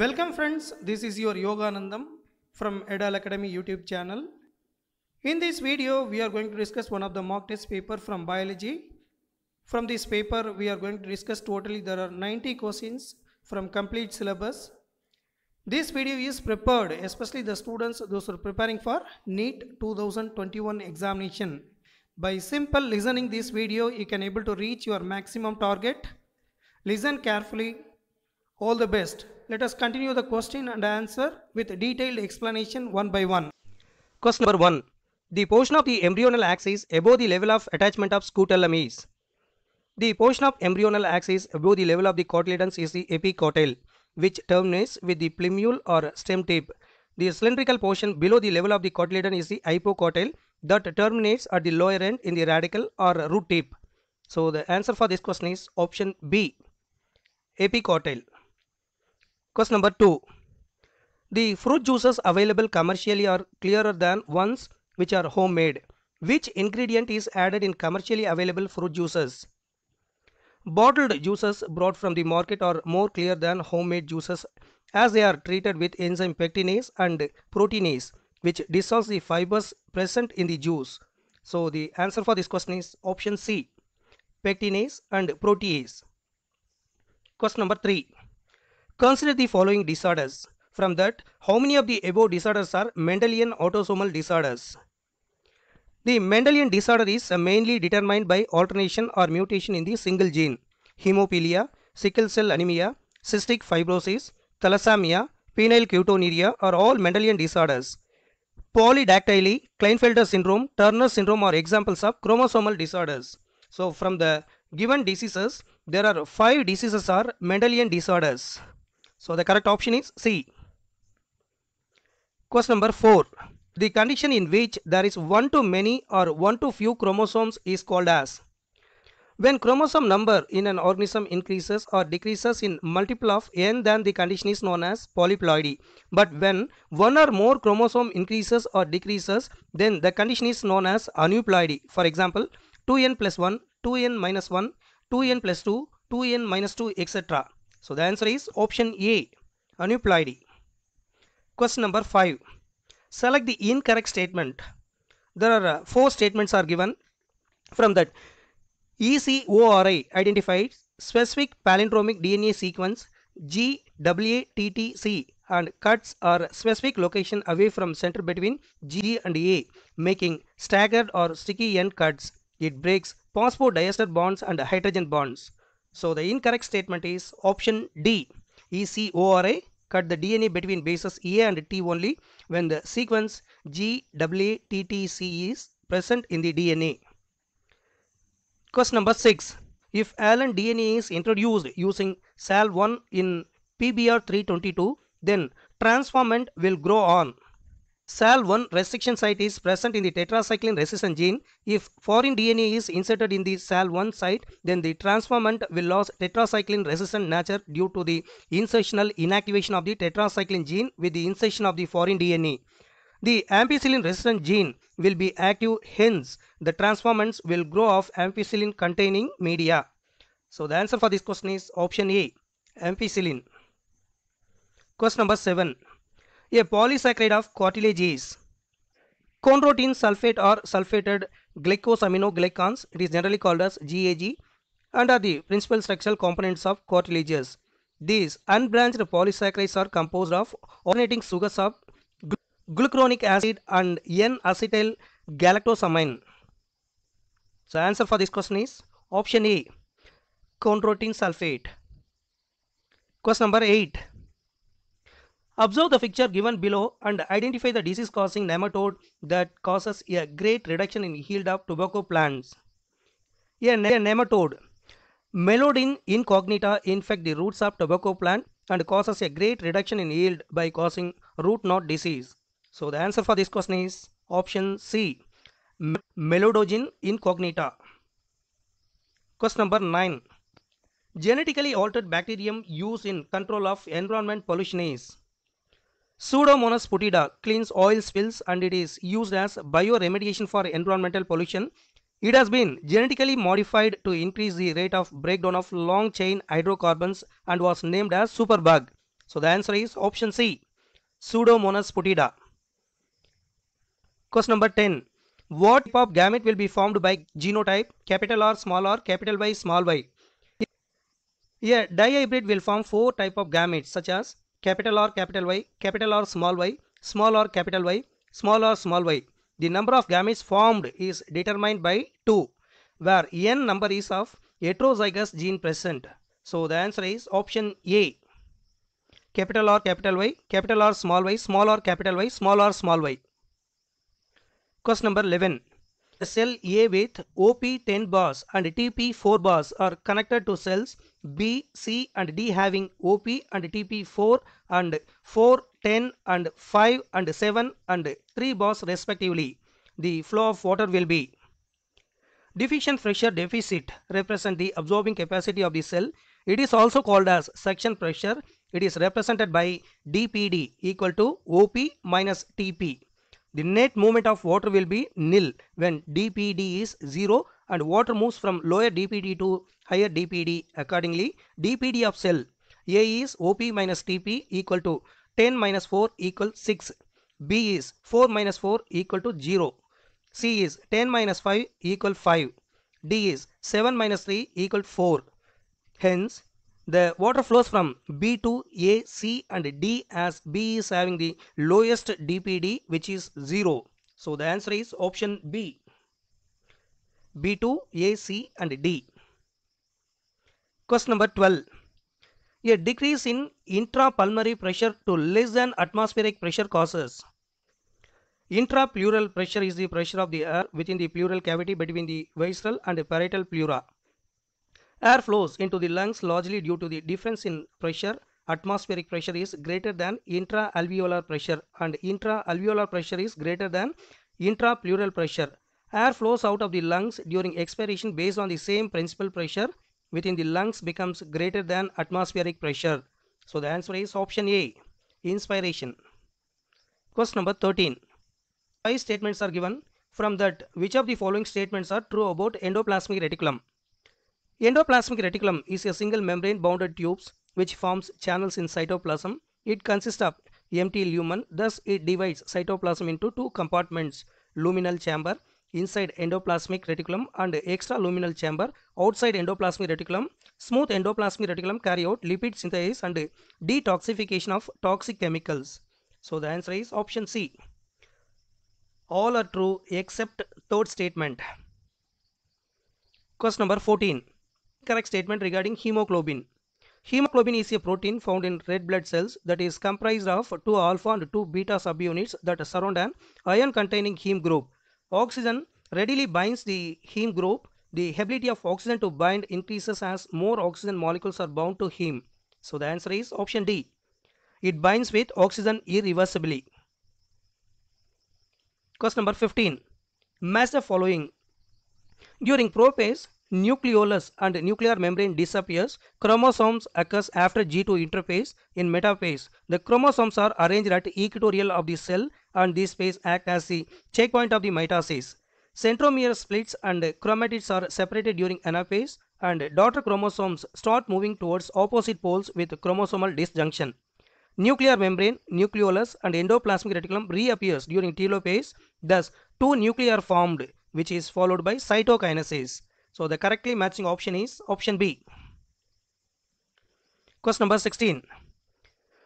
Welcome friends, this is your Yoganandam from Edal Academy YouTube channel. In this video, we are going to discuss one of the mock test paper from biology. From this paper, we are going to discuss totally there are 90 questions from complete syllabus. This video is prepared, especially the students those are preparing for NEET 2021 examination. By simple listening this video, you can able to reach your maximum target. Listen carefully. All the best. Let us continue the question and answer with detailed explanation one by one. Question number 1. The portion of the embryonal axis above the level of attachment of scutellum is. The portion of embryonal axis above the level of the cotyledons is the epicotyl, which terminates with the plumule or stem tip. The cylindrical portion below the level of the cotyledon is the hypocotyl that terminates at the lower end in the radical or root tip. So the answer for this question is option B, epicotyl. Question number 2. The fruit juices available commercially are clearer than ones which are homemade. Which ingredient is added in commercially available fruit juices? Bottled juices brought from the market are more clear than homemade juices as they are treated with enzyme pectinase and proteinase which dissolves the fibers present in the juice. So the answer for this question is option C, pectinase and protease. Question number 3. Consider the following disorders. From that, how many of the above disorders are Mendelian autosomal disorders? The Mendelian disorder is uh, mainly determined by alternation or mutation in the single gene, hemophilia, sickle cell anemia, cystic fibrosis, thalassemia, phenylketonuria are all Mendelian disorders. Polydactyly, Kleinfelder syndrome, Turner syndrome are examples of chromosomal disorders. So from the given diseases, there are five diseases are Mendelian disorders. So the correct option is C. Question number 4. The condition in which there is one to many or one to few chromosomes is called as when chromosome number in an organism increases or decreases in multiple of n then the condition is known as polyploidy. But when one or more chromosome increases or decreases then the condition is known as aneuploidy. For example 2n plus 1, 2n minus 1, 2n plus 2, 2n minus 2 etc. So the answer is option A, aneuploidy. Question number 5. Select the incorrect statement. There are uh, four statements are given. From that, ECORI identifies specific palindromic DNA sequence GWATTC and cuts are specific location away from center between G and A, making staggered or sticky end cuts. It breaks phosphodiester bonds and hydrogen bonds. So the incorrect statement is option D. ECORA cut the DNA between bases E and T only when the sequence GAATTC is present in the DNA. Question number 6. If alan DNA is introduced using SAL1 in PBR322, then transformant will grow on SAL1 restriction site is present in the tetracycline resistant gene. If foreign DNA is inserted in the SAL1 site, then the transformant will lose tetracycline resistant nature due to the insertional inactivation of the tetracycline gene with the insertion of the foreign DNA. The ampicillin resistant gene will be active, hence the transformants will grow off ampicillin containing media. So the answer for this question is option A, ampicillin. Question number 7. A polysaccharide of cartilage is chondroitin sulfate or sulfated glycosaminoglycans. It is generally called as GAG and are the principal structural components of cartilages. These unbranched polysaccharides are composed of alternating sugars of glucuronic acid and N-acetyl galactosamine. So answer for this question is option A chondroitin sulfate. Question number 8. Observe the picture given below and identify the disease-causing nematode that causes a great reduction in yield of tobacco plants. A, ne a nematode Melodin incognita infect the roots of tobacco plant and causes a great reduction in yield by causing root knot disease. So the answer for this question is option C. melodogen incognita. Question number 9. Genetically altered bacterium used in control of environment pollution is Pseudomonas putida cleans oil spills and it is used as bioremediation for environmental pollution. It has been genetically modified to increase the rate of breakdown of long chain hydrocarbons and was named as superbug. So the answer is option C. Pseudomonas putida. Question number 10. What type of gamete will be formed by genotype capital R small r capital Y small y? A dihybrid will form four type of gametes such as capital R capital Y, capital R small y, small r capital Y, small r small y. The number of gametes formed is determined by 2 where n number is of heterozygous gene present. So the answer is option A. Capital R capital Y, capital R small y, small r capital Y, small r small y. Question number 11. Cell A with OP10 bars and TP4 bars are connected to cells B, C and D having OP and TP4 and 4, 10 and 5 and 7 and 3 bars respectively. The flow of water will be Diffusion pressure deficit represent the absorbing capacity of the cell. It is also called as suction pressure. It is represented by DPD equal to OP minus TP the net movement of water will be nil when dpd is 0 and water moves from lower dpd to higher dpd accordingly dpd of cell a is op minus tp equal to 10 minus 4 equal 6 b is 4 minus 4 equal to 0 c is 10 minus 5 equal 5 d is 7 minus 3 equal 4 hence the water flows from B to A, C and D as B is having the lowest DPD which is 0. So the answer is option B. B to A, C and D. Question number 12. A decrease in intrapulmonary pressure to less than atmospheric pressure causes intrapleural pressure is the pressure of the air within the pleural cavity between the visceral and the parietal pleura. Air flows into the lungs largely due to the difference in pressure. Atmospheric pressure is greater than intra-alveolar pressure and intra-alveolar pressure is greater than intrapleural pressure. Air flows out of the lungs during expiration based on the same principle pressure within the lungs becomes greater than atmospheric pressure. So the answer is option A, inspiration. Question number 13. Five statements are given. From that, which of the following statements are true about endoplasmic reticulum? Endoplasmic reticulum is a single membrane bounded tubes which forms channels in cytoplasm. It consists of empty lumen, thus it divides cytoplasm into two compartments, luminal chamber inside endoplasmic reticulum and extra luminal chamber outside endoplasmic reticulum. Smooth endoplasmic reticulum carry out lipid synthesis and detoxification of toxic chemicals. So the answer is option C. All are true except third statement. Question number 14 correct statement regarding hemoglobin. Hemoglobin is a protein found in red blood cells that is comprised of two alpha and two beta subunits that surround an ion containing heme group. Oxygen readily binds the heme group. The ability of oxygen to bind increases as more oxygen molecules are bound to heme. So the answer is option D. It binds with oxygen irreversibly. Question number 15. Match the following. During prophase, nucleolus and nuclear membrane disappears, chromosomes occurs after G2 interphase. In metaphase, the chromosomes are arranged at equatorial of the cell and these phase act as the checkpoint of the mitosis. Centromere splits and chromatids are separated during anaphase and daughter chromosomes start moving towards opposite poles with chromosomal disjunction. Nuclear membrane, nucleolus and endoplasmic reticulum reappears during telophase. Thus, two nuclei are formed which is followed by cytokinesis. So the correctly matching option is option B. Question number 16.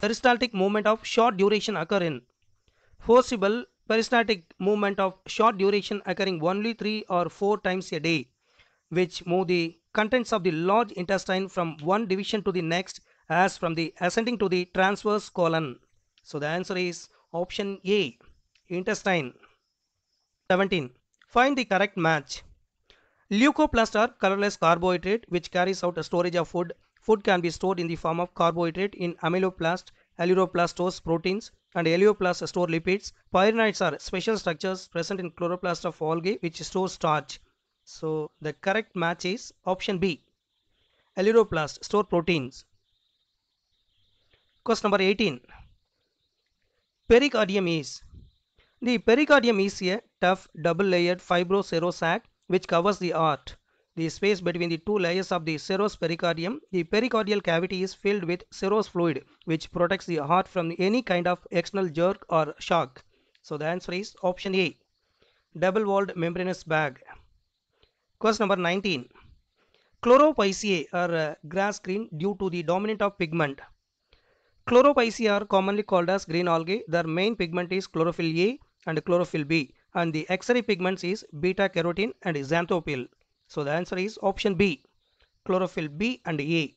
Peristaltic movement of short duration occur in forcible peristaltic movement of short duration occurring only 3 or 4 times a day which move the contents of the large intestine from one division to the next as from the ascending to the transverse colon. So the answer is option A intestine. 17. Find the correct match. Leucoplasts are colorless carbohydrate which carries out a storage of food. Food can be stored in the form of carbohydrate in amyloplast, alloplast stores proteins, and helioplast store lipids. Pyrenoids are special structures present in chloroplast of algae which store starch. So the correct match is option B. Alloplast store proteins. Question number 18. Pericardium is the pericardium is a tough double-layered fibrocerous sac which covers the heart. The space between the two layers of the serous pericardium, the pericardial cavity is filled with serous fluid, which protects the heart from any kind of external jerk or shock. So the answer is option A. Double-walled membranous bag. Question number 19. Chloropyceae are uh, grass green due to the dominant of pigment. Chloropyceae are commonly called as green algae. Their main pigment is chlorophyll A and chlorophyll B and the X-ray pigments is beta carotene and xanthopyll. So the answer is option B, chlorophyll B and A.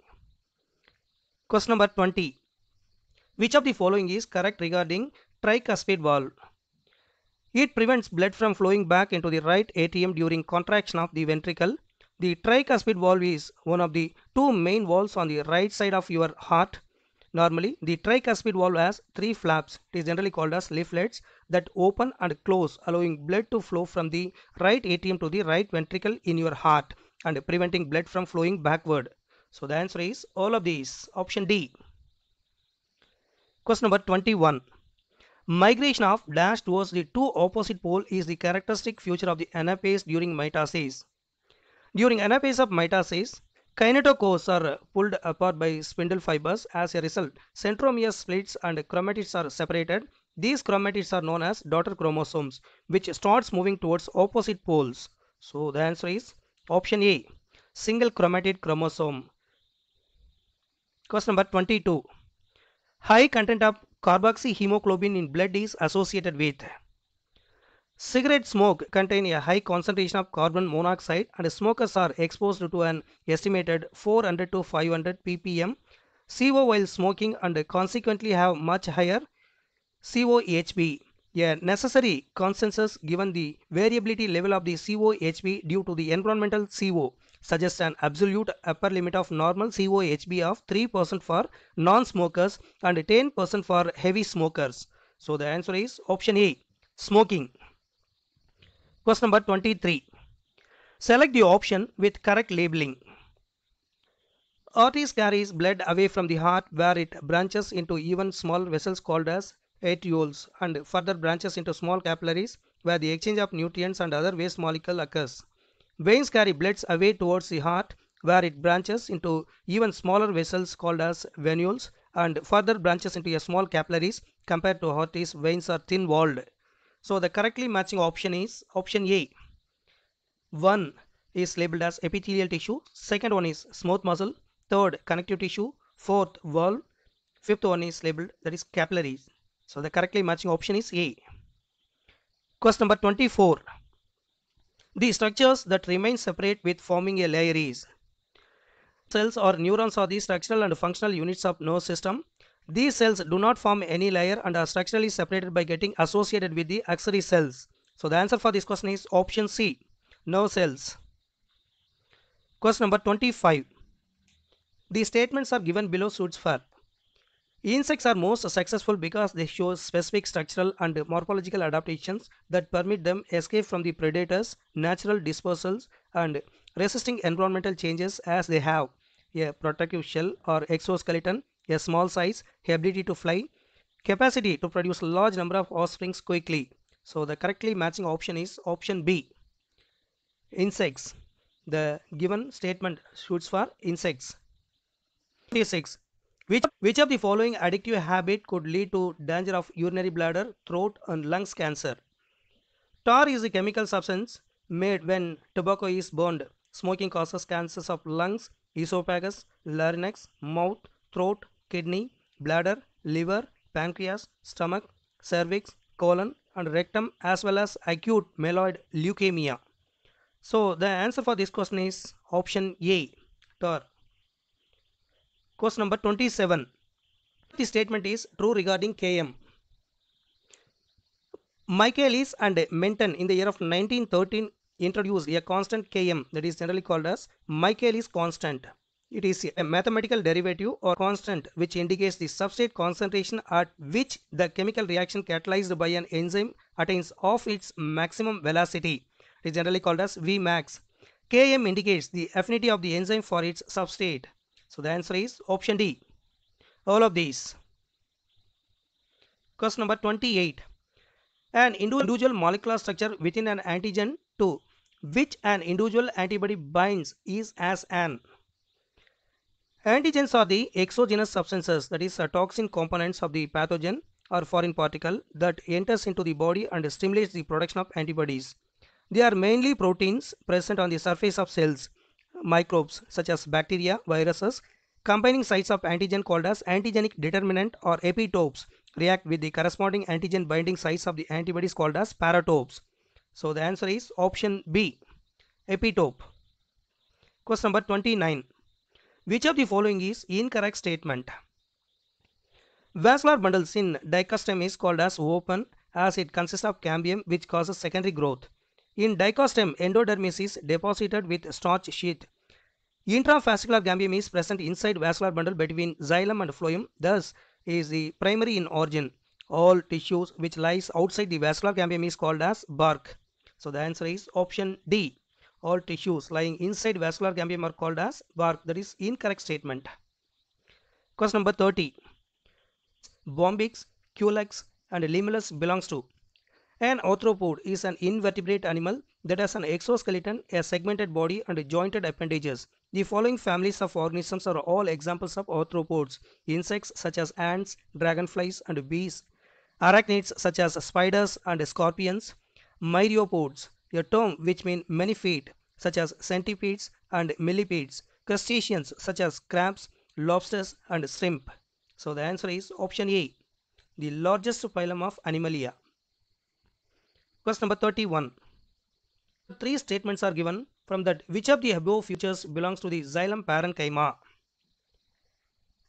Question number 20. Which of the following is correct regarding tricuspid valve? It prevents blood from flowing back into the right atrium during contraction of the ventricle. The tricuspid valve is one of the two main valves on the right side of your heart Normally, the tricuspid valve has three flaps. It is generally called as leaflets that open and close, allowing blood to flow from the right atrium to the right ventricle in your heart and preventing blood from flowing backward. So the answer is all of these. Option D. Question number 21. Migration of dash towards the two opposite pole is the characteristic feature of the anaphase during mitosis. During anaphase of mitosis, Kinetochores are pulled apart by spindle fibers. As a result, centromere splits and chromatids are separated. These chromatids are known as daughter chromosomes, which starts moving towards opposite poles. So the answer is option A, single chromatid chromosome. Question number 22. High content of carboxyhemoglobin in blood is associated with Cigarette smoke contains a high concentration of carbon monoxide and smokers are exposed to an estimated 400 to 500 ppm CO while smoking and consequently have much higher COHB, a necessary consensus given the variability level of the COHB due to the environmental CO suggests an absolute upper limit of normal COHB of 3% for non-smokers and 10% for heavy smokers. So the answer is option A, smoking. Question number 23. Select the option with correct labeling. Arteries carries blood away from the heart where it branches into even small vessels called as atuoles and further branches into small capillaries where the exchange of nutrients and other waste molecule occurs. Veins carry bloods away towards the heart where it branches into even smaller vessels called as venules and further branches into a small capillaries compared to arteries veins are thin walled so the correctly matching option is option A. One is labeled as epithelial tissue. Second one is smooth muscle. Third, connective tissue. Fourth, valve. Fifth one is labeled that is capillaries. So the correctly matching option is A. Question number 24. The structures that remain separate with forming a layer is cells or neurons are the structural and functional units of nerve system these cells do not form any layer and are structurally separated by getting associated with the axillary cells. So the answer for this question is option C. No cells. Question number 25. The statements are given below suits for. Insects are most successful because they show specific structural and morphological adaptations that permit them escape from the predators, natural dispersals, and resisting environmental changes as they have a protective shell or exoskeleton a small size, ability to fly, capacity to produce large number of offsprings quickly. So the correctly matching option is option B. Insects. The given statement shoots for insects. 26. Which, which of the following addictive habit could lead to danger of urinary bladder, throat and lungs cancer? Tar is a chemical substance made when tobacco is burned. Smoking causes cancers of lungs, esophagus, larynx, mouth, throat, kidney, bladder, liver, pancreas, stomach, cervix, colon and rectum as well as acute myeloid leukemia. So the answer for this question is option A. Tor. Question number 27. The statement is true regarding KM. Michaelis and Menton in the year of 1913 introduced a constant Km that is generally called as Michaelis constant. It is a mathematical derivative or constant which indicates the substrate concentration at which the chemical reaction catalyzed by an enzyme attains of its maximum velocity. It is generally called as Vmax. Km indicates the affinity of the enzyme for its substrate. So the answer is option D. All of these. Question number 28. An individual molecular structure within an antigen to which an individual antibody binds is as an Antigens are the exogenous substances that is uh, toxin components of the pathogen or foreign particle that enters into the body and stimulates the production of antibodies. They are mainly proteins present on the surface of cells, microbes such as bacteria, viruses, combining sites of antigen called as antigenic determinant or epitopes react with the corresponding antigen binding sites of the antibodies called as paratopes. So the answer is option B, epitope. Question number 29. Which of the following is incorrect statement? Vascular bundles in dichostem is called as open as it consists of cambium which causes secondary growth. In dichostem, endodermis is deposited with starch sheath. Intravascular cambium is present inside vascular bundle between xylem and phloem, thus is the primary in origin. All tissues which lies outside the vascular cambium is called as bark. So the answer is option D all tissues lying inside vascular cambium are called as bark. That is incorrect statement. Question number 30. Bombyx, Culex and Limulus belongs to. An arthropod is an invertebrate animal that has an exoskeleton, a segmented body and jointed appendages. The following families of organisms are all examples of arthropods. Insects such as ants, dragonflies and bees. Arachnids such as spiders and scorpions. Myriapods a term which means many feet, such as centipedes and millipedes, crustaceans such as crabs, lobsters, and shrimp. So the answer is option A, the largest phylum of Animalia. Question number 31. Three statements are given from that which of the above features belongs to the xylem parenchyma.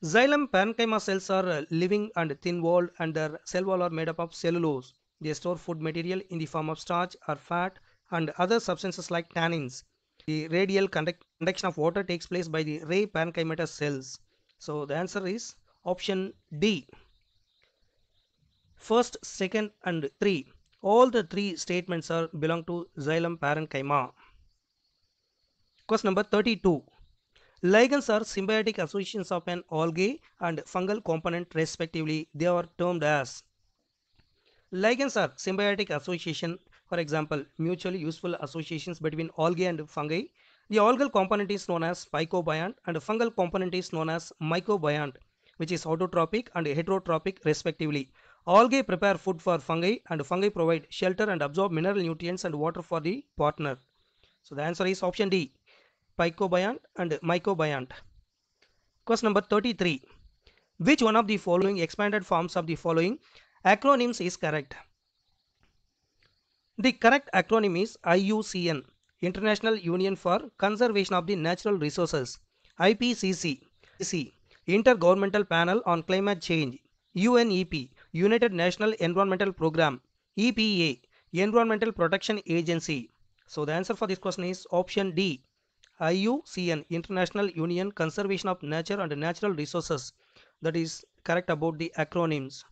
Xylem parenchyma cells are uh, living and thin-walled and their cell wall are made up of cellulose. They store food material in the form of starch or fat and other substances like tannins. The radial conduction of water takes place by the ray parenchyma cells. So the answer is option D. First, second and three. All the three statements are belong to xylem parenchyma. Question number 32. Ligands are symbiotic associations of an algae and fungal component respectively. They are termed as ligands are symbiotic association for example, mutually useful associations between algae and fungi. The algal component is known as mycobiont and fungal component is known as mycobiont which is autotrophic and heterotrophic respectively. Algae prepare food for fungi and fungi provide shelter and absorb mineral nutrients and water for the partner. So the answer is option D, picobiont and mycobiont. Question number 33. Which one of the following expanded forms of the following acronyms is correct? The correct acronym is IUCN International Union for Conservation of the Natural Resources IPCC C. Intergovernmental Panel on Climate Change UNEP United National Environmental Program EPA Environmental Protection Agency So the answer for this question is option D IUCN International Union Conservation of Nature and Natural Resources that is correct about the acronyms.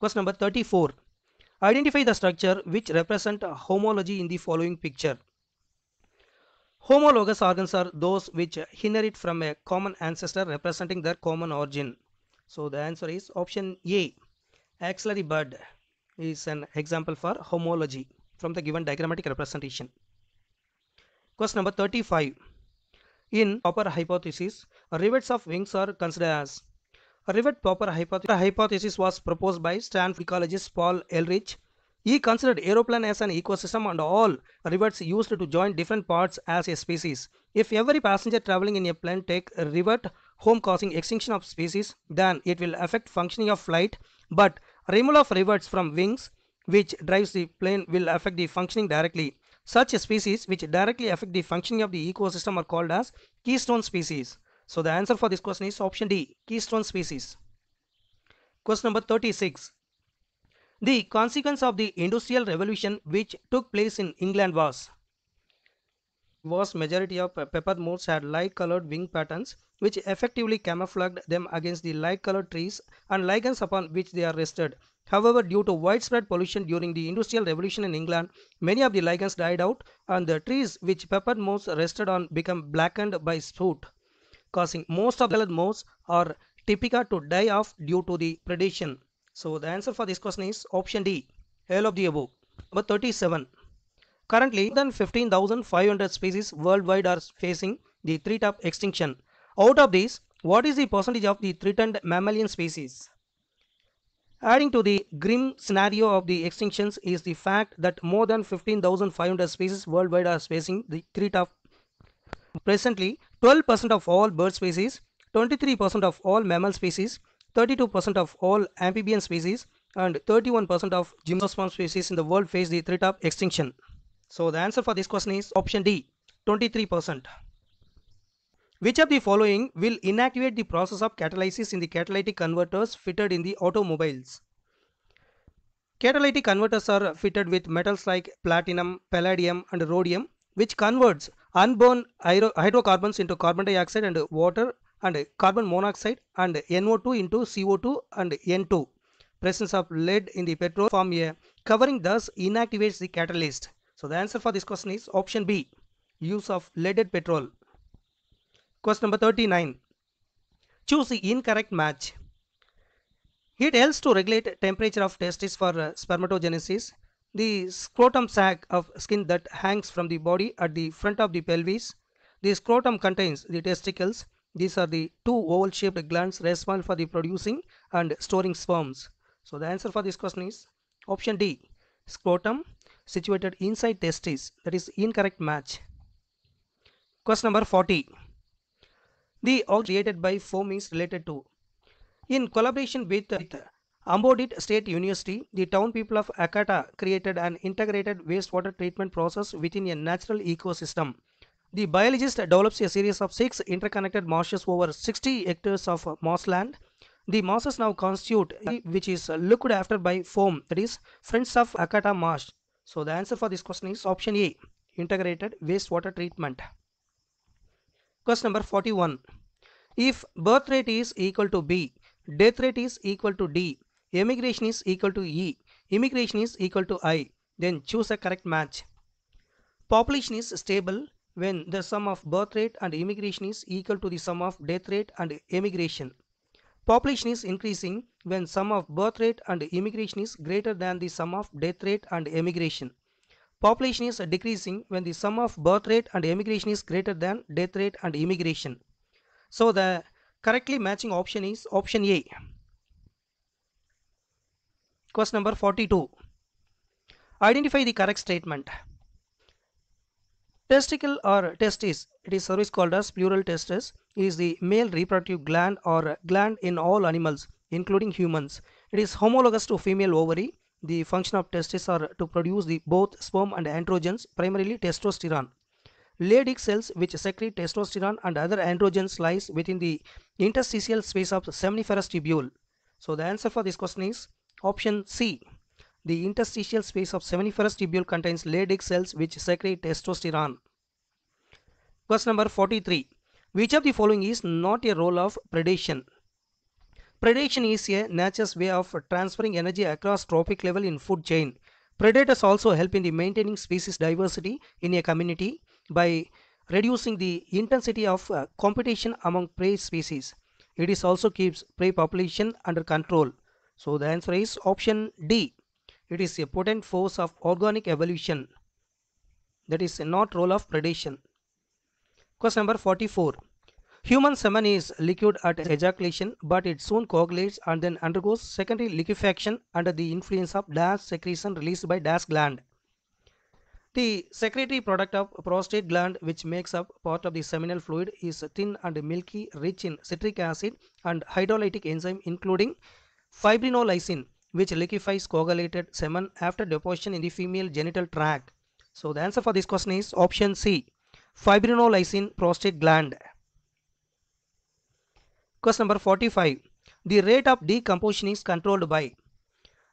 Question number 34 Identify the structure which represent homology in the following picture. Homologous organs are those which inherit from a common ancestor representing their common origin. So the answer is option A. Axillary bud is an example for homology from the given diagrammatic representation. Question number 35. In upper hypothesis, rivets of wings are considered as a rivet popper hypothesis was proposed by Stanford ecologist Paul Elrich. He considered aeroplane as an ecosystem and all rivets used to join different parts as a species. If every passenger traveling in a plane take a rivet home causing extinction of species, then it will affect functioning of flight, but removal of rivets from wings which drives the plane will affect the functioning directly. Such species which directly affect the functioning of the ecosystem are called as keystone species. So the answer for this question is option D, keystone species. Question number 36. The consequence of the Industrial Revolution which took place in England was vast majority of pepper moths had light-colored wing patterns which effectively camouflaged them against the light-colored trees and lichens upon which they are rested. However, due to widespread pollution during the Industrial Revolution in England, many of the lichens died out and the trees which pepper moths rested on became blackened by soot causing most of the adult moths are typical to die off due to the predation. So the answer for this question is option D, all of the above. Number 37. Currently, more than 15,500 species worldwide are facing the threat of extinction. Out of these, what is the percentage of the threatened mammalian species? Adding to the grim scenario of the extinctions is the fact that more than 15,500 species worldwide are facing the threat of Presently, 12% of all bird species, 23% of all mammal species, 32% of all amphibian species, and 31% of gymnosperm species in the world face the threat of extinction. So the answer for this question is option D, 23%. Which of the following will inactivate the process of catalysis in the catalytic converters fitted in the automobiles? Catalytic converters are fitted with metals like platinum, palladium and rhodium which converts unburned hydrocarbons into carbon dioxide and water and carbon monoxide and NO2 into CO2 and N2. Presence of lead in the petrol form a covering thus inactivates the catalyst. So the answer for this question is option B. Use of leaded petrol. Question number 39. Choose the incorrect match. It helps to regulate temperature of testes for uh, spermatogenesis the scrotum sac of skin that hangs from the body at the front of the pelvis. The scrotum contains the testicles. These are the two oval-shaped glands responsible for the producing and storing sperms. So the answer for this question is option D. Scrotum situated inside testes. That is incorrect match. Question number 40. The organ created by foam is related to. In collaboration with, with Ambodit State University, the town people of Akata created an integrated wastewater treatment process within a natural ecosystem. The biologist develops a series of six interconnected marshes over 60 hectares of marshland. The marshes now constitute which is looked after by foam that is Friends of Akata Marsh. So the answer for this question is option A integrated wastewater treatment. Question number 41. If birth rate is equal to B, death rate is equal to D, emigration is equal to E, immigration is equal to I, then choose a correct match. Population is stable when the sum of birth rate and immigration is equal to the sum of death rate and emigration. Population is increasing when sum of birth rate and immigration is greater than the sum of death rate and emigration. Population is decreasing when the sum of birth rate and emigration is greater than death rate and immigration. So the correctly matching option is option A. Question number 42. Identify the correct statement. Testicle or testis, it is always called as plural testis, is the male reproductive gland or gland in all animals, including humans. It is homologous to female ovary. The function of testis are to produce the both sperm and androgens, primarily testosterone. Leydig cells which secrete testosterone and other androgens lies within the interstitial space of seminiferous tubule. So the answer for this question is Option C. The interstitial space of seminiferous tubule contains Leydig cells which secrete testosterone. Question number 43. Which of the following is not a role of predation? Predation is a nature's way of transferring energy across trophic level in food chain. Predators also help in the maintaining species diversity in a community by reducing the intensity of uh, competition among prey species. It is also keeps prey population under control. So the answer is option D. It is a potent force of organic evolution. That is not role of predation. Question number 44. Human semen is liquid at ejaculation but it soon coagulates and then undergoes secondary liquefaction under the influence of DAS secretion released by DAS gland. The secretory product of prostate gland which makes up part of the seminal fluid is thin and milky rich in citric acid and hydrolytic enzyme including Fibrinolysin which liquefies coagulated semen after deposition in the female genital tract. So the answer for this question is option C. Fibrinolysin prostate gland. Question number 45. The rate of decomposition is controlled by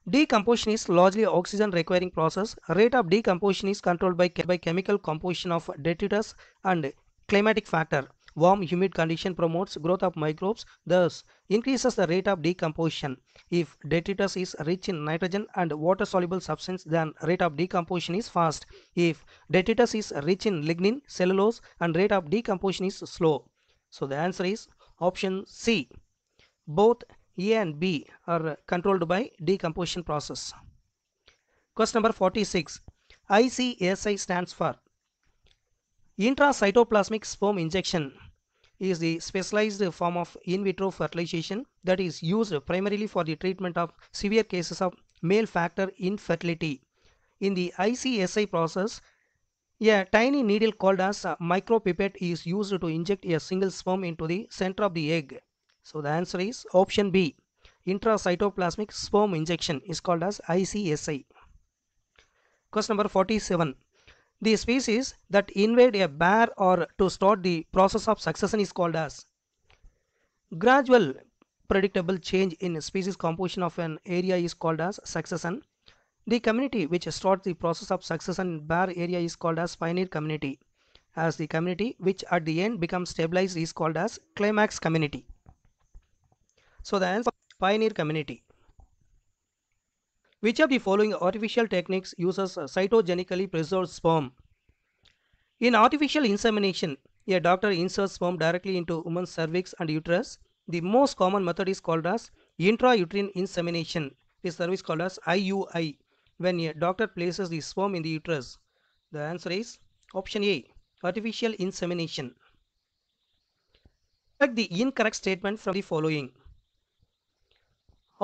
Decomposition is largely oxygen requiring process. Rate of decomposition is controlled by, by chemical composition of detritus and climatic factor. Warm humid condition promotes growth of microbes, thus increases the rate of decomposition. If detritus is rich in nitrogen and water-soluble substance, then rate of decomposition is fast. If detritus is rich in lignin, cellulose, and rate of decomposition is slow. So the answer is option C. Both A and B are controlled by decomposition process. Question number 46. ICSI stands for Intracytoplasmic sperm injection is the specialized form of in vitro fertilization that is used primarily for the treatment of severe cases of male factor infertility. In the ICSI process, a tiny needle called as micropipette is used to inject a single sperm into the center of the egg. So the answer is option B. Intracytoplasmic sperm injection is called as ICSI. Question number 47. The species that invade a bare or to start the process of succession is called as gradual predictable change in species composition of an area is called as succession. The community which starts the process of succession in bare area is called as pioneer community as the community which at the end becomes stabilized is called as climax community. So the answer pioneer community. Which of the following artificial techniques uses cytogenically preserved sperm? In artificial insemination, a doctor inserts sperm directly into woman's cervix and uterus. The most common method is called as intrauterine insemination. This service called as IUI when a doctor places the sperm in the uterus. The answer is option A artificial insemination. Check the incorrect statement from the following.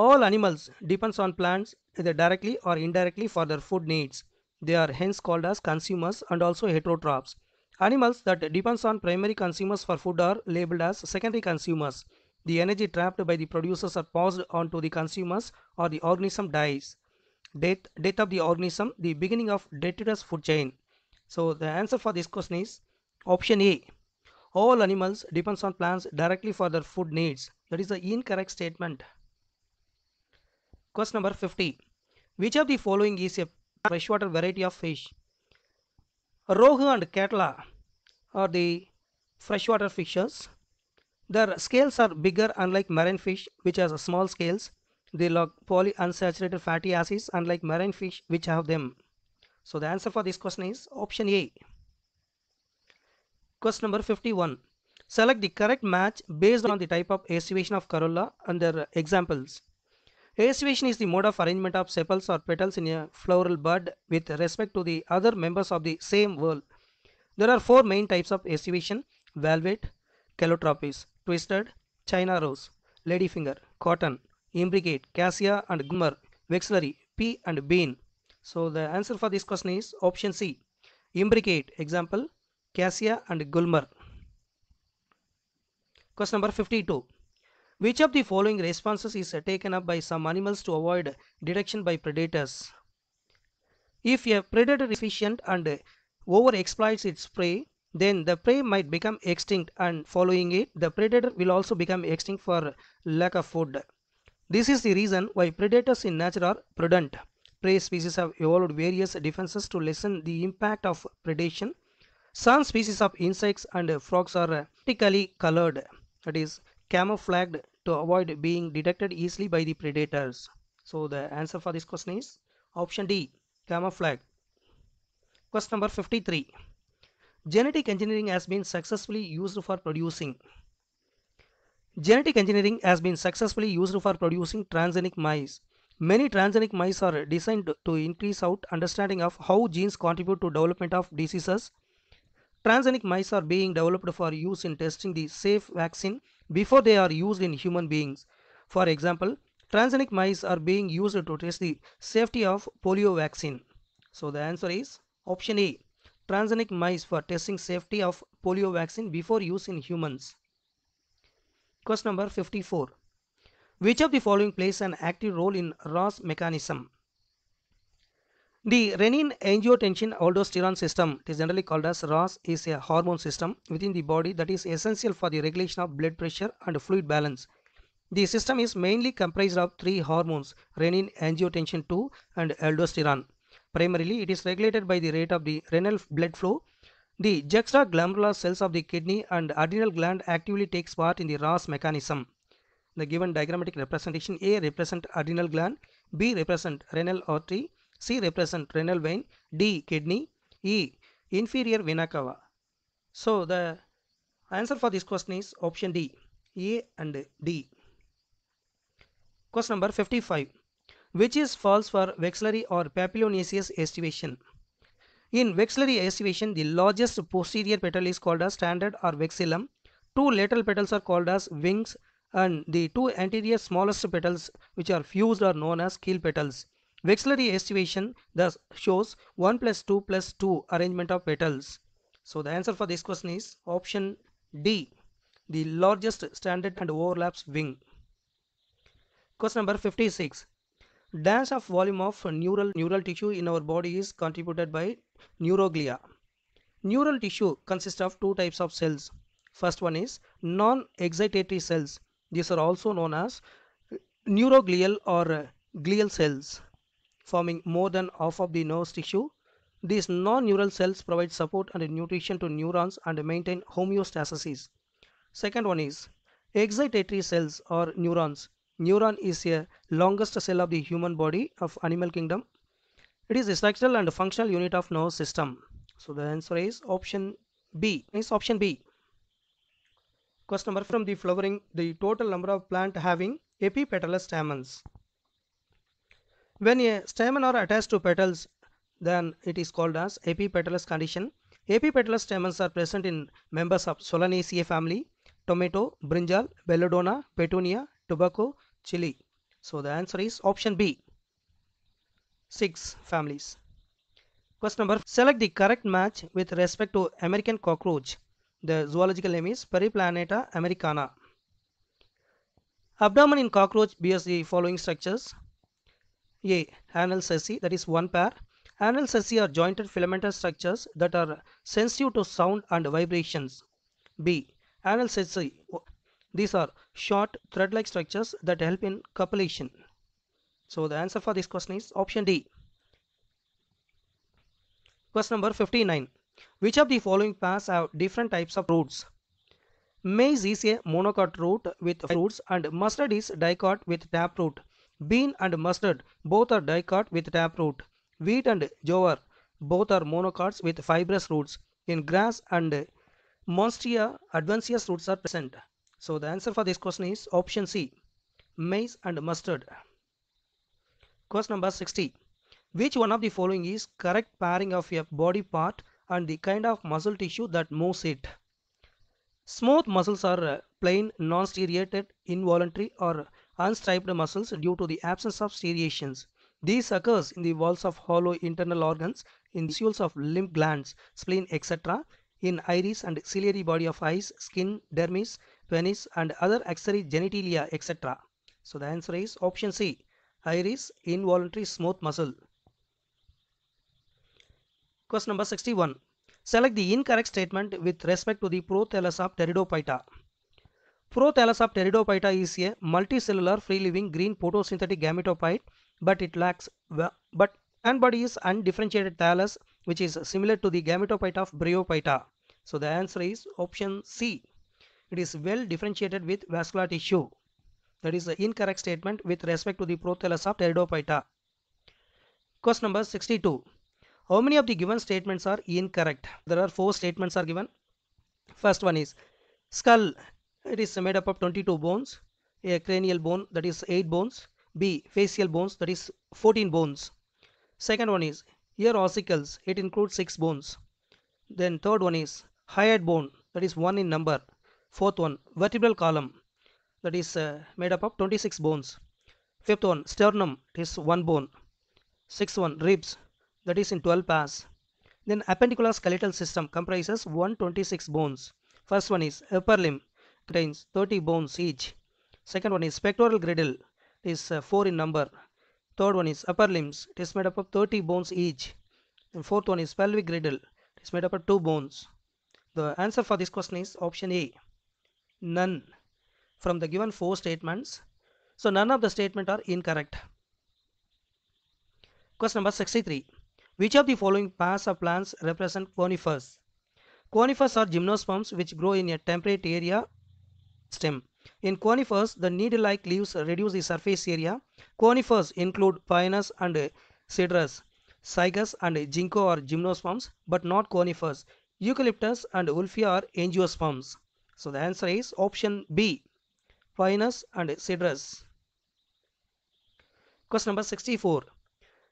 All animals depends on plants either directly or indirectly for their food needs. They are hence called as consumers and also heterotrophs. Animals that depends on primary consumers for food are labeled as secondary consumers. The energy trapped by the producers are passed on to the consumers or the organism dies. Death, death of the organism, the beginning of detritus food chain. So the answer for this question is option A. All animals depends on plants directly for their food needs. That is the incorrect statement. Question number 50. Which of the following is a freshwater variety of fish? Rohu and Katla are the freshwater fishes. Their scales are bigger unlike marine fish which has small scales. They lack polyunsaturated fatty acids unlike marine fish which have them. So the answer for this question is option A. Question number 51. Select the correct match based on the type of estimation of corolla and their examples. Aestivation is the mode of arrangement of sepals or petals in a floral bud with respect to the other members of the same whorl. There are four main types of aestivation, velvet, calotropis, twisted, china rose, ladyfinger, cotton, imbricate, cassia and gummer, vexillary, pea and bean. So the answer for this question is option C. Imbricate example, cassia and gulmer. Question number 52. Which of the following responses is taken up by some animals to avoid detection by predators? If a predator is efficient and overexploits its prey, then the prey might become extinct and following it, the predator will also become extinct for lack of food. This is the reason why predators in nature are prudent. Prey species have evolved various defenses to lessen the impact of predation. Some species of insects and frogs are typically colored that is camouflaged to avoid being detected easily by the predators? So the answer for this question is option D camouflage. Question number 53. Genetic engineering has been successfully used for producing Genetic engineering has been successfully used for producing transgenic mice. Many transgenic mice are designed to increase our understanding of how genes contribute to development of diseases Transgenic mice are being developed for use in testing the safe vaccine before they are used in human beings. For example, transgenic mice are being used to test the safety of polio vaccine. So the answer is option A. Transgenic mice for testing safety of polio vaccine before use in humans. Question number 54. Which of the following plays an active role in ROS mechanism? The renin-angiotensin-aldosterone system, is generally called as ROS is a hormone system within the body that is essential for the regulation of blood pressure and fluid balance. The system is mainly comprised of three hormones, renin-angiotensin-2 and aldosterone. Primarily, it is regulated by the rate of the renal blood flow. The juxtaglomerular cells of the kidney and adrenal gland actively takes part in the ROS mechanism. The given diagrammatic representation A represent adrenal gland, B represent renal artery, C represent renal vein, D kidney, E inferior vena cava. So the answer for this question is option D, A and D. Question number 55. Which is false for vexillary or papilionaceous estivation? In vexillary estivation, the largest posterior petal is called as standard or vexillum. Two lateral petals are called as wings and the two anterior smallest petals which are fused are known as keel petals. Vexillary estivation thus shows 1 plus 2 plus 2 arrangement of petals. So the answer for this question is option D the largest standard and overlaps wing. Question number 56 Dance of volume of neural neural tissue in our body is contributed by neuroglia. Neural tissue consists of two types of cells. First one is non-excitatory cells. These are also known as neuroglial or glial cells forming more than half of the nerve tissue. These non-neural cells provide support and nutrition to neurons and maintain homeostasis. Second one is excitatory cells or neurons. Neuron is a longest cell of the human body of animal kingdom. It is a structural and functional unit of nerve system. So the answer is option B. Is option B. Question number from the flowering the total number of plant having epipetalous stamens. When a stamen are attached to petals, then it is called as epipetalous condition. epipetalous stamens are present in members of Solanaceae family, tomato, brinjal, belladonna, petunia, tobacco, chili. So the answer is option B. 6 families. Question number Select the correct match with respect to American cockroach. The zoological name is Periplaneta americana. Abdomen in cockroach bears the following structures a. Anal sessi that is one pair. Anal sessi are jointed filamentous structures that are sensitive to sound and vibrations. B. Anal sessi these are short thread-like structures that help in copulation. So the answer for this question is option D. Question number 59. Which of the following plants have different types of roots? Maize is a monocot root with roots and mustard is dicot with taproot. Bean and mustard both are dicot with taproot. Wheat and jowar both are monocots with fibrous roots. In grass and monstera, adventitious roots are present. So the answer for this question is option C. Maize and mustard. Question number 60. Which one of the following is correct pairing of a body part and the kind of muscle tissue that moves it? Smooth muscles are uh, plain, non-striated, involuntary or unstriped muscles due to the absence of striations. This occurs in the walls of hollow internal organs, in tissues of lymph glands, spleen, etc., in iris and ciliary body of eyes, skin, dermis, penis, and other axillary genitalia, etc. So the answer is option C, iris involuntary smooth muscle. Question number 61. Select the incorrect statement with respect to the prothallus of pteridophyta. Prothallus of pteridophyta is a multicellular free-living green photosynthetic gametophyte but it lacks but and body is undifferentiated thallus which is similar to the gametophyte of bryophyta. So the answer is option C. It is well differentiated with vascular tissue. That is the incorrect statement with respect to the prothallus of pteridophyta. Question number 62. How many of the given statements are incorrect? There are four statements are given. First one is skull it is made up of 22 bones a cranial bone that is 8 bones b facial bones that is 14 bones second one is ear ossicles it includes 6 bones then third one is hyoid bone that is 1 in number fourth one vertebral column that is uh, made up of 26 bones fifth one sternum is 1 bone sixth one ribs that is in 12 pairs then appendicular skeletal system comprises 126 bones first one is upper limb grains 30 bones each second one is pectoral griddle it is uh, 4 in number third one is upper limbs it is made up of 30 bones each and fourth one is pelvic griddle. it is made up of 2 bones the answer for this question is option A none from the given four statements so none of the statement are incorrect question number 63 which of the following pairs of plants represent conifers conifers are gymnosperms which grow in a temperate area stem. In conifers, the needle-like leaves reduce the surface area. Conifers include pinus and cedrus, cycas and ginkgo are gymnosperms, but not conifers. Eucalyptus and ulfia are angiosperms. So the answer is option B, pinus and cedrus. Question number 64.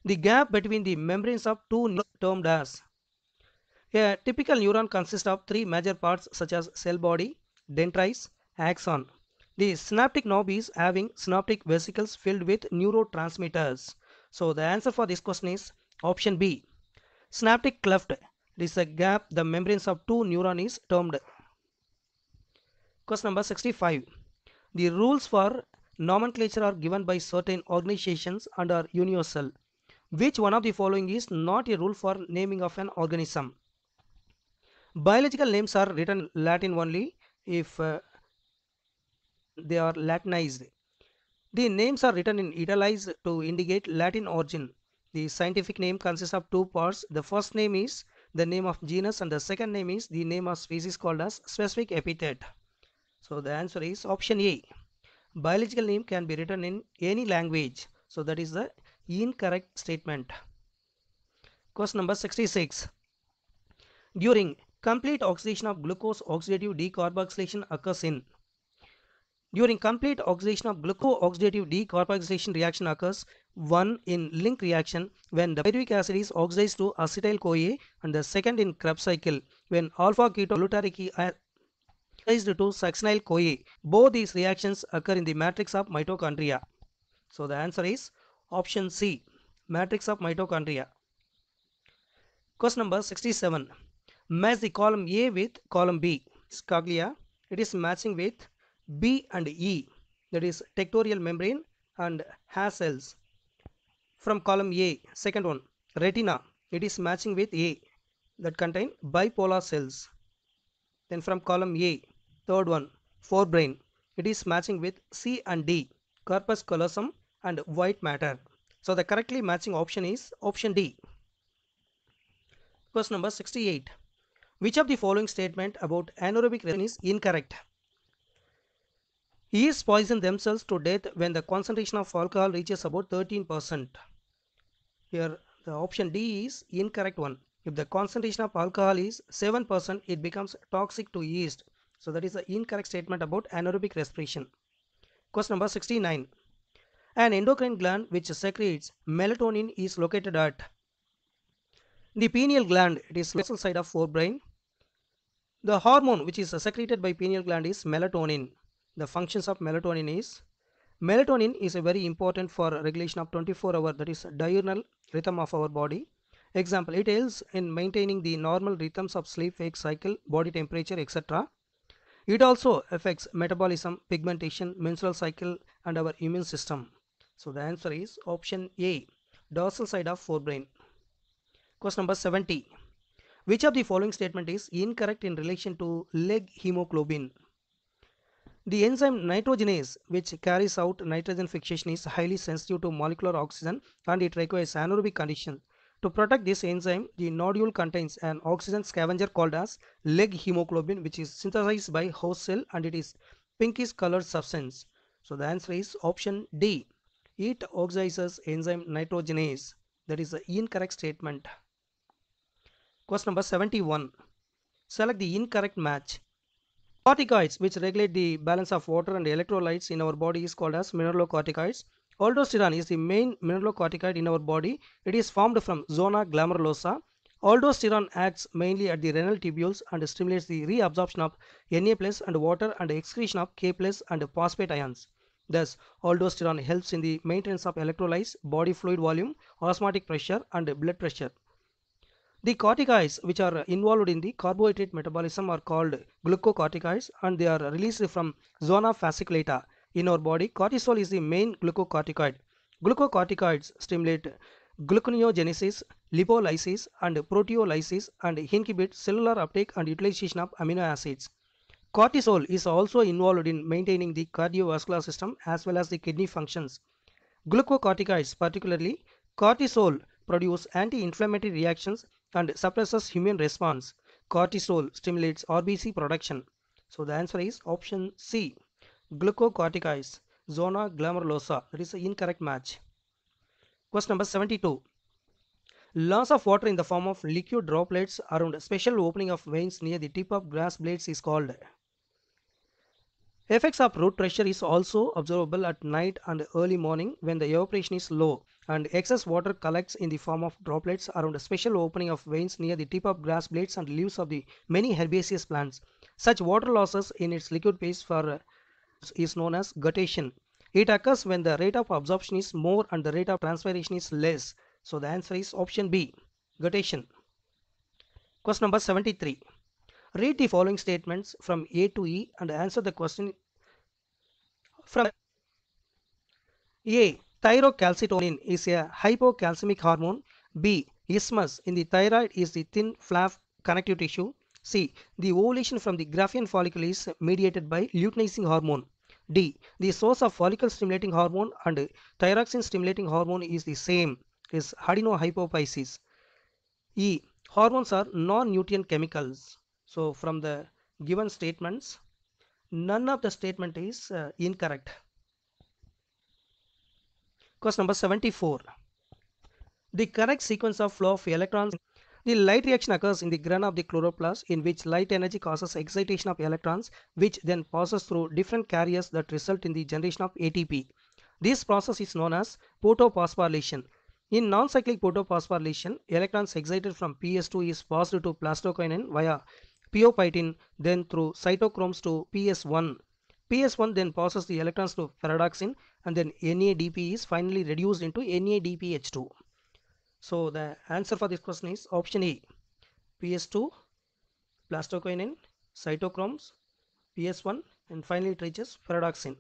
The gap between the membranes of two neurons termed as a typical neuron consists of three major parts such as cell body, dendrites, axon. The synaptic knob is having synaptic vesicles filled with neurotransmitters. So the answer for this question is option B. Synaptic cleft is a gap the membranes of two neuron is termed. Question number 65. The rules for nomenclature are given by certain organizations and are universal. Which one of the following is not a rule for naming of an organism? Biological names are written Latin only if uh, they are Latinized. The names are written in italized to indicate Latin origin. The scientific name consists of two parts. The first name is the name of genus and the second name is the name of species called as specific epithet. So the answer is option A. Biological name can be written in any language. So that is the incorrect statement. Question number 66. During complete oxidation of glucose oxidative decarboxylation occurs in during complete oxidation of glucooxidative decarboxylation reaction occurs one in link reaction when the pyruvic acid is oxidized to acetyl-CoA and the second in Krebs cycle when alpha-ketoglutarate oxidized to succinyl-CoA. Both these reactions occur in the matrix of mitochondria. So the answer is option C, matrix of mitochondria. Question number 67. Match the column A with column B. Scaglia. It is matching with B and E that is tectorial membrane and hair cells from column A second one retina it is matching with A that contain bipolar cells then from column A third one forebrain it is matching with C and D corpus callosum and white matter so the correctly matching option is option D question number 68 which of the following statement about anaerobic respiration is incorrect Yeast poison themselves to death when the concentration of alcohol reaches about 13%. Here the option D is incorrect one. If the concentration of alcohol is 7%, it becomes toxic to yeast. So that is the incorrect statement about anaerobic respiration. Question number 69. An endocrine gland which secretes melatonin is located at the pineal gland. It is dorsal side of forebrain. The hormone which is secreted by pineal gland is melatonin the functions of melatonin is melatonin is a very important for regulation of 24 hour that is diurnal rhythm of our body example it helps in maintaining the normal rhythms of sleep wake cycle body temperature etc it also affects metabolism pigmentation menstrual cycle and our immune system so the answer is option a dorsal side of forebrain question number 70 which of the following statement is incorrect in relation to leg hemoglobin the enzyme nitrogenase which carries out nitrogen fixation is highly sensitive to molecular oxygen and it requires anaerobic conditions. To protect this enzyme, the nodule contains an oxygen scavenger called as leg hemoglobin which is synthesized by host cell and it is pinkish colored substance. So the answer is option D. It oxidizes enzyme nitrogenase. That is the incorrect statement. Question number 71. Select the incorrect match. Corticoids, which regulate the balance of water and electrolytes in our body, is called as mineralocorticoids. Aldosterone is the main mineralocorticoid in our body. It is formed from zona glomerulosa. Aldosterone acts mainly at the renal tubules and stimulates the reabsorption of Na plus and water and excretion of K plus and phosphate ions. Thus, aldosterone helps in the maintenance of electrolytes, body fluid volume, osmotic pressure and blood pressure. The corticoids which are involved in the carbohydrate metabolism are called glucocorticoids and they are released from zona fasciculata in our body. Cortisol is the main glucocorticoid. Glucocorticoids stimulate gluconeogenesis, lipolysis and proteolysis and inhibit cellular uptake and utilization of amino acids. Cortisol is also involved in maintaining the cardiovascular system as well as the kidney functions. Glucocorticoids, particularly cortisol, produce anti-inflammatory reactions and suppresses immune response. Cortisol stimulates RBC production. So the answer is option C. Glucocorticoids, zona glomerulosa. That is the incorrect match. Question number 72. Loss of water in the form of liquid droplets around special opening of veins near the tip of grass blades is called. Effects of root pressure is also observable at night and early morning when the evaporation is low and excess water collects in the form of droplets around a special opening of veins near the tip of grass blades and leaves of the many herbaceous plants. Such water losses in its liquid phase for, uh, is known as guttation. It occurs when the rate of absorption is more and the rate of transpiration is less. So the answer is option B, guttation. Question number 73. Read the following statements from A to E and answer the question from A. Thyrocalcitonin is a hypocalcemic hormone. B. Isthmus in the thyroid is the thin flap connective tissue. C. The ovulation from the graphene follicle is mediated by luteinizing hormone. D. The source of follicle stimulating hormone and thyroxine stimulating hormone is the same is adenohypophysis. E. Hormones are non-nutrient chemicals. So from the given statements, none of the statement is uh, incorrect. Question number 74. The correct sequence of flow of electrons. The light reaction occurs in the ground of the chloroplast in which light energy causes excitation of electrons which then passes through different carriers that result in the generation of ATP. This process is known as photophosphorylation. In non-cyclic photophosphorylation, electrons excited from PS2 is passed to plastokinin via pyopytin then through cytochromes to PS1 PS1 then passes the electrons to ferredoxin and then NADP is finally reduced into NADPH2. So the answer for this question is option A PS2, plastoquinin, cytochromes, PS1 and finally it reaches paradoxin.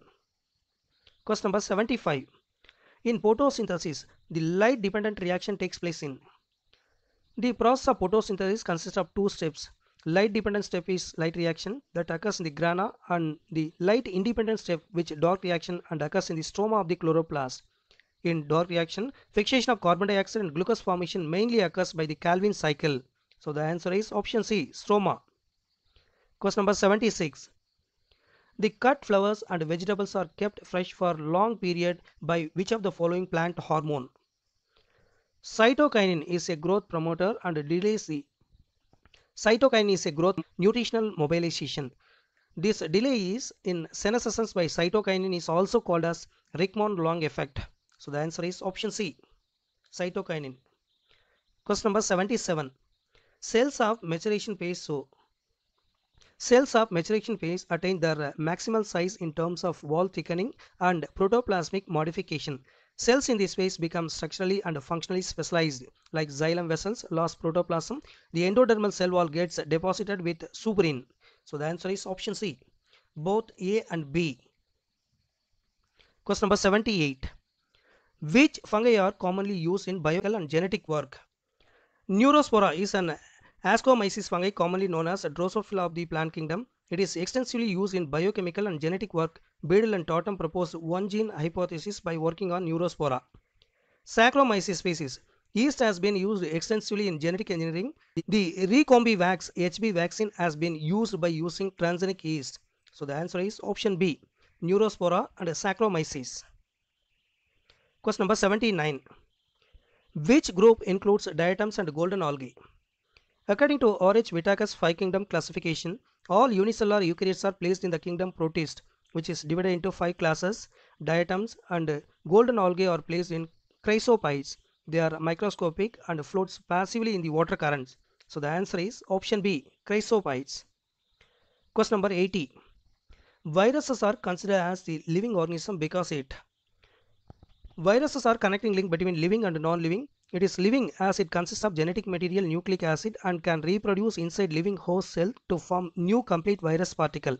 Question number 75. In photosynthesis, the light dependent reaction takes place in. The process of photosynthesis consists of two steps light dependent step is light reaction that occurs in the grana and the light independent step which dark reaction and occurs in the stroma of the chloroplast. In dark reaction, fixation of carbon dioxide and glucose formation mainly occurs by the Calvin cycle. So the answer is option C, stroma. Question number 76. The cut flowers and vegetables are kept fresh for long period by which of the following plant hormone? Cytokinin is a growth promoter and delays the Cytokine is a growth nutritional mobilization. This delay is in senescence by cytokinin is also called as Rickmond long effect. So the answer is option C, cytokinin. Question number 77. Cells of maturation phase so Cells of maturation phase attain their uh, maximal size in terms of wall thickening and protoplasmic modification. Cells in this phase become structurally and functionally specialized like xylem vessels, lost protoplasm. The endodermal cell wall gets deposited with suberin. So the answer is option C. Both A and B. Question number 78. Which fungi are commonly used in biochemical and genetic work? Neurospora is an ascomyces fungi commonly known as Drosophila of the plant kingdom. It is extensively used in biochemical and genetic work. Beadle and Totem proposed one gene hypothesis by working on neurospora. Saccharomyces species. Yeast has been used extensively in genetic engineering. The Recombivax HB vaccine has been used by using transgenic yeast. So the answer is option B, Neurospora and Saccharomyces. Question number 79. Which group includes diatoms and golden algae? According to RH Whitaker's five kingdom classification, all unicellular eukaryotes are placed in the kingdom protist which is divided into five classes diatoms and golden algae are placed in chrysophytes. They are microscopic and floats passively in the water currents. So the answer is option B chrysophytes. Question number 80. Viruses are considered as the living organism because it viruses are connecting link between living and non-living it is living as it consists of genetic material nucleic acid and can reproduce inside living host cell to form new complete virus particle.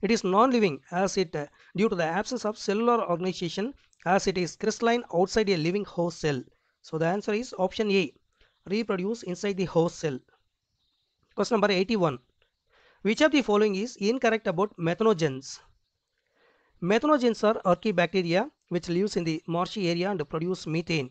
It is non-living as it uh, due to the absence of cellular organization as it is crystalline outside a living host cell. So the answer is option A. Reproduce inside the host cell. Question number 81. Which of the following is incorrect about methanogens? Methanogens are archaebacteria which lives in the marshy area and produce methane.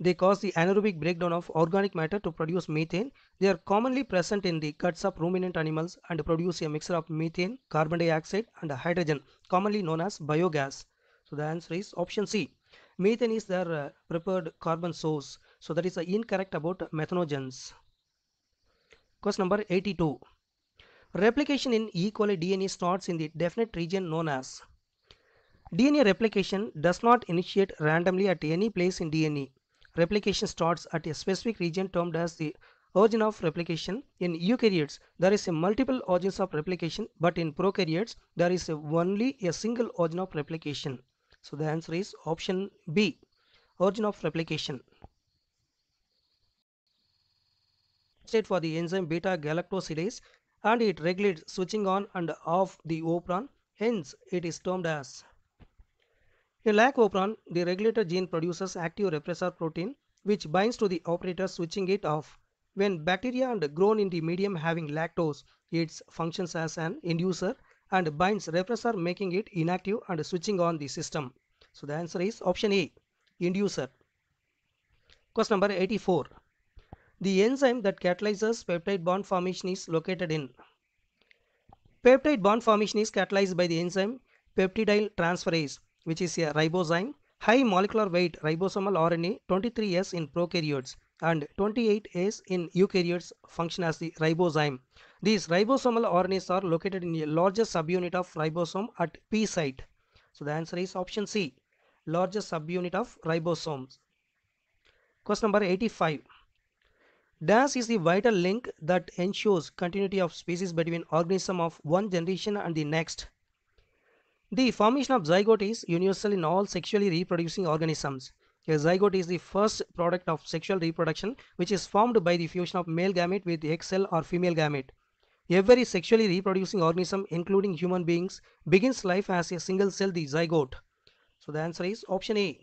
They cause the anaerobic breakdown of organic matter to produce methane. They are commonly present in the guts of ruminant animals and produce a mixture of methane, carbon dioxide and hydrogen commonly known as biogas. So the answer is option C. Methane is their uh, preferred carbon source. So that is uh, incorrect about methanogens. Question number 82. Replication in E. coli DNA starts in the definite region known as DNA replication does not initiate randomly at any place in DNA replication starts at a specific region termed as the origin of replication. In eukaryotes, there is a multiple origins of replication, but in prokaryotes, there is a only a single origin of replication. So the answer is option B, origin of replication. State for the enzyme beta galactosidase and it regulates switching on and off the operon, hence it is termed as in lac operon, the regulator gene produces active repressor protein which binds to the operator switching it off. When bacteria and grown in the medium having lactose, it functions as an inducer and binds repressor making it inactive and switching on the system. So the answer is option A, inducer. Question number 84. The enzyme that catalyzes peptide bond formation is located in. Peptide bond formation is catalyzed by the enzyme peptidyl transferase which is a ribozyme, high molecular weight ribosomal RNA 23S in prokaryotes and 28S in eukaryotes function as the ribozyme. These ribosomal RNAs are located in the largest subunit of ribosome at P site. So the answer is option C, largest subunit of ribosomes. Question number 85. DAS is the vital link that ensures continuity of species between organism of one generation and the next. The formation of zygote is universal in all sexually reproducing organisms. A zygote is the first product of sexual reproduction which is formed by the fusion of male gamete with egg cell or female gamete. Every sexually reproducing organism including human beings begins life as a single cell the zygote. So the answer is option A.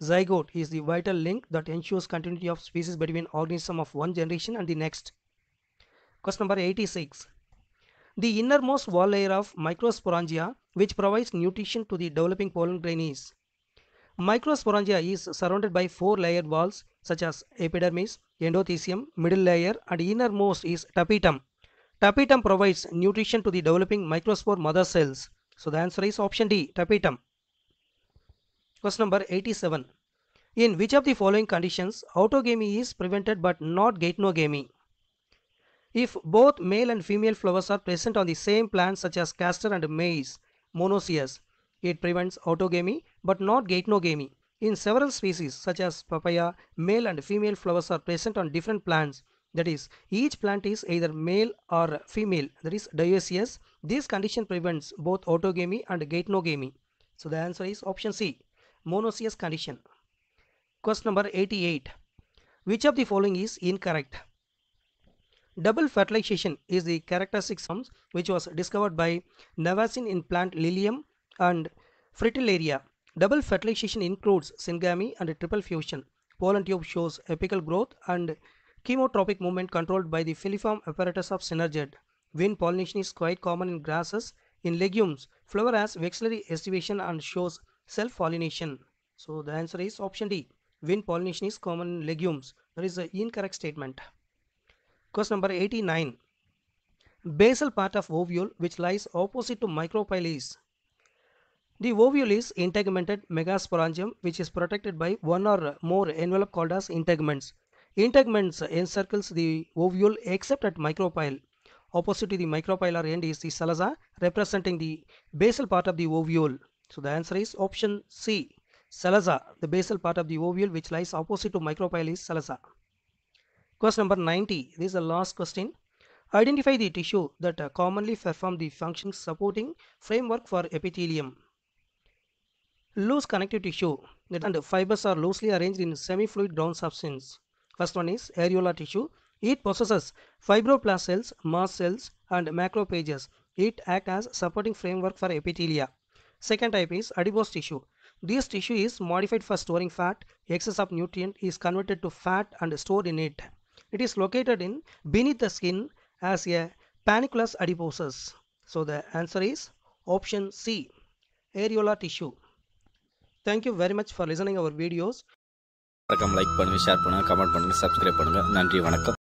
Zygote is the vital link that ensures continuity of species between organism of one generation and the next. Question number 86. The innermost wall layer of microsporangia which provides nutrition to the developing pollen grainies. Microsporangia is surrounded by four layered walls such as epidermis, endothecium, middle layer and innermost is tapetum. Tapetum provides nutrition to the developing microspore mother cells. So the answer is option D, tapetum. Question number 87. In which of the following conditions autogamy is prevented but not gatenogamy? If both male and female flowers are present on the same plant such as castor and maize, monoecious. It prevents autogamy but not gatenogamy. In several species such as papaya, male and female flowers are present on different plants. That is, each plant is either male or female, that is dioecious. This condition prevents both autogamy and gatenogamy. So the answer is option C, monoecious condition. Question number 88. Which of the following is incorrect? Double fertilization is the characteristic form which was discovered by Navasin in plant Lilium and Fritillaria. Double fertilization includes syngamy and triple fusion. Pollen tube shows apical growth and chemotropic movement controlled by the filiform apparatus of synergid. Wind pollination is quite common in grasses. In legumes, flower has vexillary estivation and shows self-pollination. So the answer is option D. Wind pollination is common in legumes. That is the incorrect statement. Question number 89. Basal part of ovule which lies opposite to micropyle is. The ovule is integumented megasporangium which is protected by one or more envelope called as integuments. Integuments encircles the ovule except at micropyle. Opposite to the micropylar end is the salaza representing the basal part of the ovule. So the answer is option C. Salaza, the basal part of the ovule which lies opposite to micropyle is salaza. Question number 90. This is the last question. Identify the tissue that uh, commonly perform the function supporting framework for epithelium. Loose connective tissue and fibers are loosely arranged in semi-fluid ground substance. First one is areolar tissue. It possesses fibroblast cells, mast cells and macrophages. It act as supporting framework for epithelia. Second type is adipose tissue. This tissue is modified for storing fat. Excess of nutrient is converted to fat and stored in it. It is located in beneath the skin as a panniculus adiposus. So the answer is option C, areolar tissue. Thank you very much for listening our videos. மறக்காம like பண்ணுங்கள் share